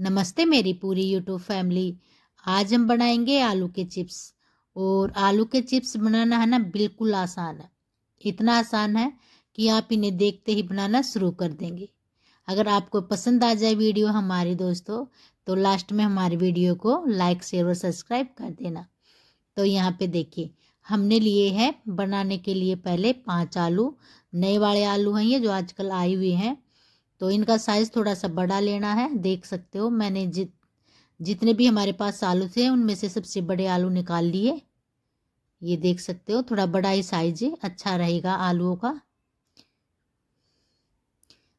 नमस्ते मेरी पूरी यूट्यूब फैमिली आज हम बनाएंगे आलू के चिप्स और आलू के चिप्स बनाना है ना बिल्कुल आसान है इतना आसान है कि आप इन्हें देखते ही बनाना शुरू कर देंगे अगर आपको पसंद आ जाए वीडियो हमारे दोस्तों तो लास्ट में हमारे वीडियो को लाइक शेयर और सब्सक्राइब कर देना तो यहाँ पे देखिए हमने लिए हैं बनाने के लिए पहले पांच आलू नए वाले आलू हैं ये जो आजकल आए हुए हैं तो इनका साइज़ थोड़ा सा बड़ा लेना है देख सकते हो मैंने जित जितने भी हमारे पास आलू थे उनमें से सबसे बड़े आलू निकाल लिए ये देख सकते हो थोड़ा बड़ा ही साइज अच्छा रहेगा आलूओं का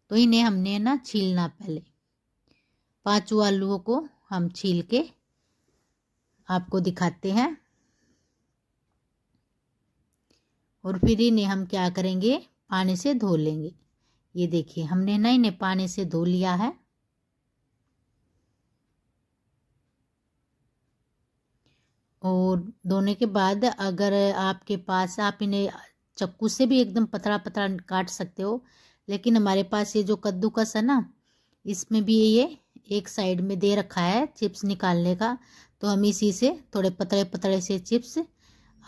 तो इन्हें हमने ना छीलना पहले पांचों आलूओं को हम छील के आपको दिखाते हैं और फिर इन्हें हम क्या करेंगे पानी से धो लेंगे ये देखिए हमने नए नए पानी से धो लिया है और धोने के बाद अगर आपके पास आप इन्हें चक्कू से भी एकदम पतला पतला काट सकते हो लेकिन हमारे पास ये जो कद्दूकस है ना इसमें भी ये एक साइड में दे रखा है चिप्स निकालने का तो हम इसी से थोड़े पतले पतले से चिप्स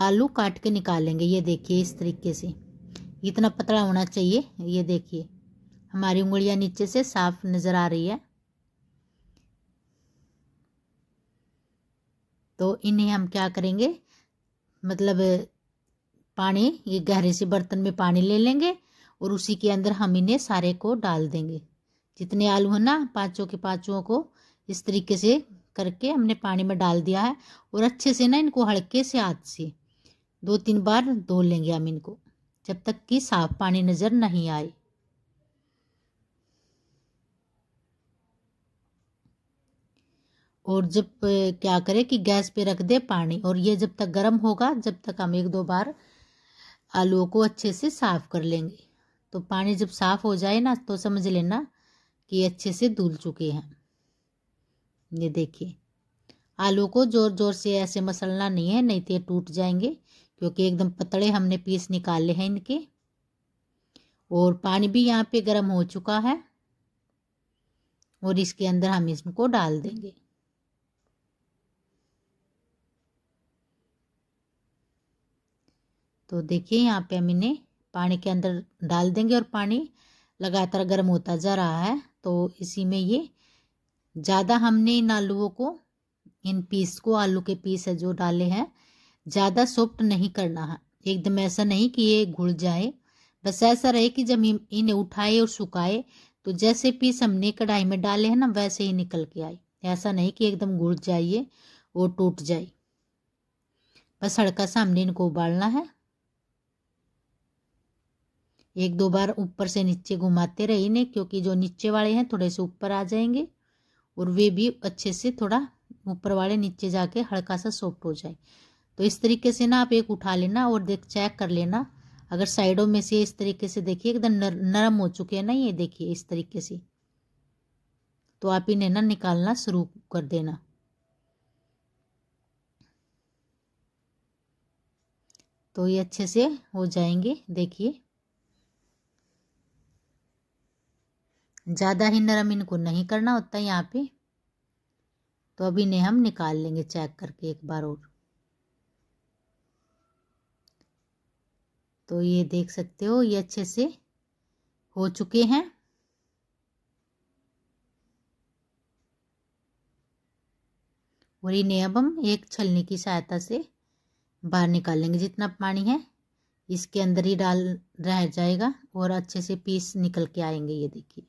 आलू काट के निकालेंगे ये देखिए इस तरीके से इतना पतला होना चाहिए ये देखिए हमारी उंगलियां नीचे से साफ नज़र आ रही है तो इन्हें हम क्या करेंगे मतलब पानी ये गहरे से बर्तन में पानी ले लेंगे और उसी के अंदर हम इन्हें सारे को डाल देंगे जितने आलू हैं ना पांचों के पांचों को इस तरीके से करके हमने पानी में डाल दिया है और अच्छे से ना इनको हल्के से हाथ से दो तीन बार धो लेंगे हम इनको जब तक कि साफ पानी नज़र नहीं आए और जब क्या करें कि गैस पे रख दे पानी और ये जब तक गर्म होगा जब तक हम एक दो बार आलूओं को अच्छे से साफ़ कर लेंगे तो पानी जब साफ़ हो जाए ना तो समझ लेना कि अच्छे से धुल चुके हैं ये देखिए आलू को ज़ोर ज़ोर से ऐसे मसलना नहीं है नहीं तो ये टूट जाएंगे क्योंकि एकदम पतले हमने पीस निकाले हैं इनके और पानी भी यहाँ पे गर्म हो चुका है और इसके अंदर हम इसको डाल देंगे तो देखिए यहाँ पे हम इन्हें पानी के अंदर डाल देंगे और पानी लगातार गर्म होता जा रहा है तो इसी में ये ज़्यादा हमने इन आलूओं को इन पीस को आलू के पीस है जो डाले हैं ज़्यादा सॉफ्ट नहीं करना है एकदम ऐसा नहीं कि ये घुल जाए बस ऐसा रहे कि जब इन्हें उठाए और सुखाए तो जैसे पीस हमने कढ़ाई में डाले हैं ना वैसे ही निकल के आए ऐसा नहीं कि एकदम घुल जाइए और टूट जाए बस हड़का सा हमने इनको उबालना है एक दो बार ऊपर से नीचे घुमाते रहे इन्हें क्योंकि जो नीचे वाले हैं थोड़े से ऊपर आ जाएंगे और वे भी अच्छे से थोड़ा ऊपर वाले नीचे जाके हल्का सा सॉफ्ट हो जाए तो इस तरीके से ना आप एक उठा लेना और देख चेक कर लेना अगर साइडों में से इस तरीके से देखिए एकदम नर, नरम हो चुके हैं ना ये देखिए इस तरीके से तो आप इन्हें ना निकालना शुरू कर देना तो ये अच्छे से हो जाएंगे देखिए ज़्यादा ही नरम इनको नहीं करना होता यहाँ पे तो अब इन्हें हम निकाल लेंगे चेक करके एक बार और तो ये देख सकते हो ये अच्छे से हो चुके हैं और इन्हें अब हम एक छलनी की सहायता से बाहर निकाल लेंगे जितना पानी है इसके अंदर ही डाल रह जाएगा और अच्छे से पीस निकल के आएंगे ये देखिए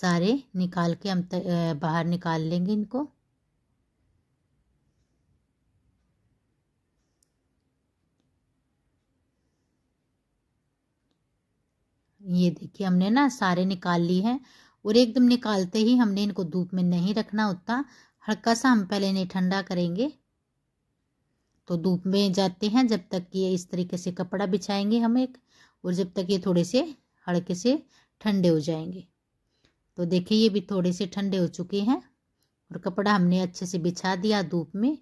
सारे निकाल के हम बाहर निकाल लेंगे इनको ये देखिए हमने ना सारे निकाल ली हैं और एकदम निकालते ही हमने इनको धूप में नहीं रखना होता हल्का सा हम पहले इन्हें ठंडा करेंगे तो धूप में जाते हैं जब तक कि ये इस तरीके से कपड़ा बिछाएंगे हम एक और जब तक ये थोड़े से हल्के से ठंडे हो जाएंगे तो देखिए ये भी थोड़े से ठंडे हो चुके हैं और कपड़ा हमने अच्छे से बिछा दिया धूप में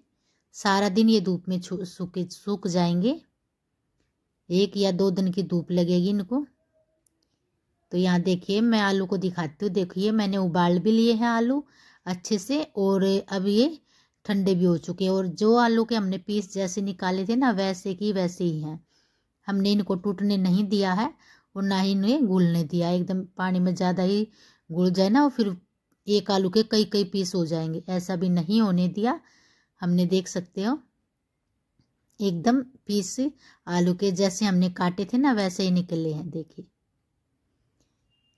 सारा दिन ये धूप में सूखे सूख जाएंगे एक या दो दिन की धूप लगेगी इनको तो यहाँ देखिए मैं आलू को दिखाती हूँ देखिए मैंने उबाल भी लिए हैं आलू अच्छे से और अब ये ठंडे भी हो चुके हैं और जो आलू के हमने पीस जैसे निकाले थे ना वैसे की वैसे ही हैं हमने इनको टूटने नहीं दिया है और ना ही इन्हें घुलने दिया एकदम पानी में ज़्यादा ही घुल जाए ना और फिर एक आलू के कई कई पीस हो जाएंगे ऐसा भी नहीं होने दिया हमने देख सकते हो एकदम पीस आलू के जैसे हमने काटे थे ना वैसे ही निकले हैं देखिए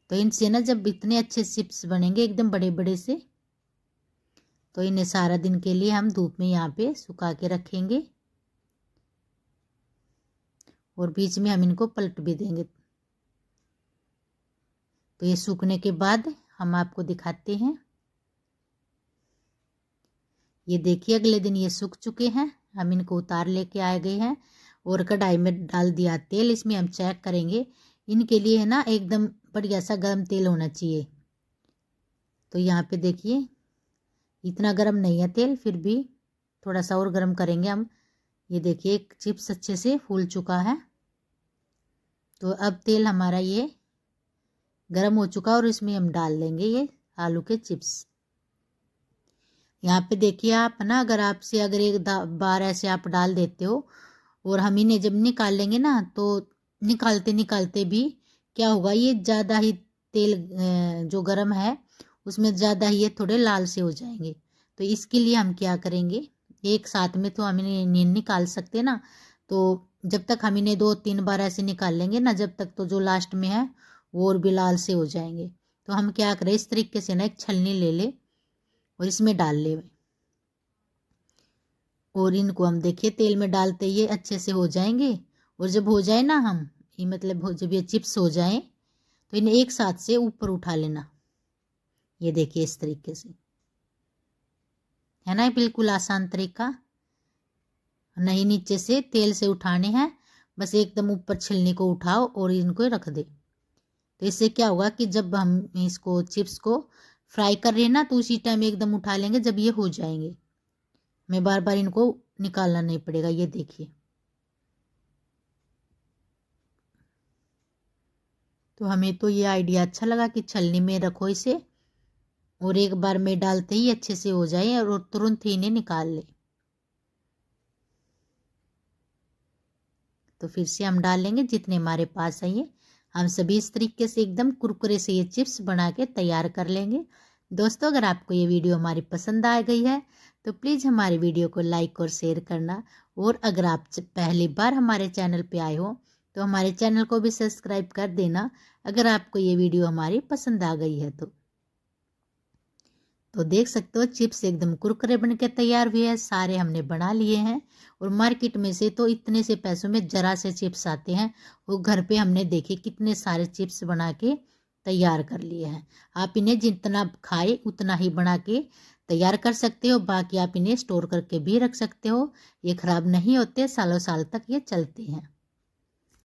तो इनसे ना जब इतने अच्छे चिप्स बनेंगे एकदम बड़े बड़े से तो इन्हें सारा दिन के लिए हम धूप में यहाँ पे सुखा के रखेंगे और बीच में हम इनको पलट भी देंगे तो ये सूखने के बाद हम आपको दिखाते हैं ये देखिए अगले दिन ये सूख चुके हैं हम इनको उतार लेके आए गए हैं और कढ़ाई में डाल दिया तेल इसमें हम चेक करेंगे इनके लिए है ना एकदम बढ़िया सा गर्म तेल होना चाहिए तो यहाँ पे देखिए इतना गर्म नहीं है तेल फिर भी थोड़ा सा और गर्म करेंगे हम ये देखिए एक चिप्स अच्छे से फूल चुका है तो अब तेल हमारा ये गर्म हो चुका और इसमें हम डाल देंगे ये आलू के चिप्स यहाँ पे देखिए आप ना अगर आपसे अगर एक बार ऐसे आप डाल देते हो और हम इन्हें जब निकालेंगे ना तो निकालते निकालते भी क्या होगा ये ज़्यादा ही तेल जो गर्म है उसमें ज़्यादा ही ये थोड़े लाल से हो जाएंगे तो इसके लिए हम क्या करेंगे एक साथ में तो हम इन्हें निकाल सकते ना तो जब तक हम इन्हें दो तीन बार ऐसे निकाल लेंगे ना जब तक तो जो लास्ट में है वो और लाल से हो जाएंगे तो हम क्या करें इस तरीके से ना एक छलनी ले ले और इसमें डाल ले और इनको हम देखिए तेल में डालते ये अच्छे से हो जाएंगे और जब हो जाए ना हम ये मतलब जब ये चिप्स हो जाए तो इन्हें एक साथ से ऊपर उठा लेना ये देखिए इस तरीके से है ना बिल्कुल आसान तरीका नहीं नीचे से तेल से उठाने हैं बस एकदम ऊपर छिलने को उठाओ और इनको रख दे तो इससे क्या होगा कि जब हम इसको चिप्स को फ्राई कर रहे हैं ना तो उसी टाइम एकदम उठा लेंगे जब ये हो जाएंगे मैं बार बार इनको निकालना नहीं पड़ेगा ये देखिए तो हमें तो ये आइडिया अच्छा लगा कि छलनी में रखो इसे और एक बार में डालते ही अच्छे से हो जाए और तुरंत ही इन्हें निकाल लें तो फिर से हम डाल लेंगे जितने हमारे पास आइए हम सभी इस तरीके से एकदम कुरकुरे से ये चिप्स बना के तैयार कर लेंगे दोस्तों अगर आपको ये वीडियो हमारी पसंद आ गई है तो प्लीज़ हमारे वीडियो को लाइक और शेयर करना और अगर आप पहली बार हमारे चैनल पे आए हो तो हमारे चैनल को भी सब्सक्राइब कर देना अगर आपको ये वीडियो हमारी पसंद आ गई है तो तो देख सकते हो चिप्स एकदम कुरकुरे बन के तैयार हुए हैं सारे हमने बना लिए हैं और मार्केट में से तो इतने से पैसों में ज़रा से चिप्स आते हैं वो घर पे हमने देखे कितने सारे चिप्स बना के तैयार कर लिए हैं आप इन्हें जितना खाए उतना ही बना के तैयार कर सकते हो बाकी आप इन्हें स्टोर करके भी रख सकते हो ये ख़राब नहीं होते सालों साल तक ये चलते हैं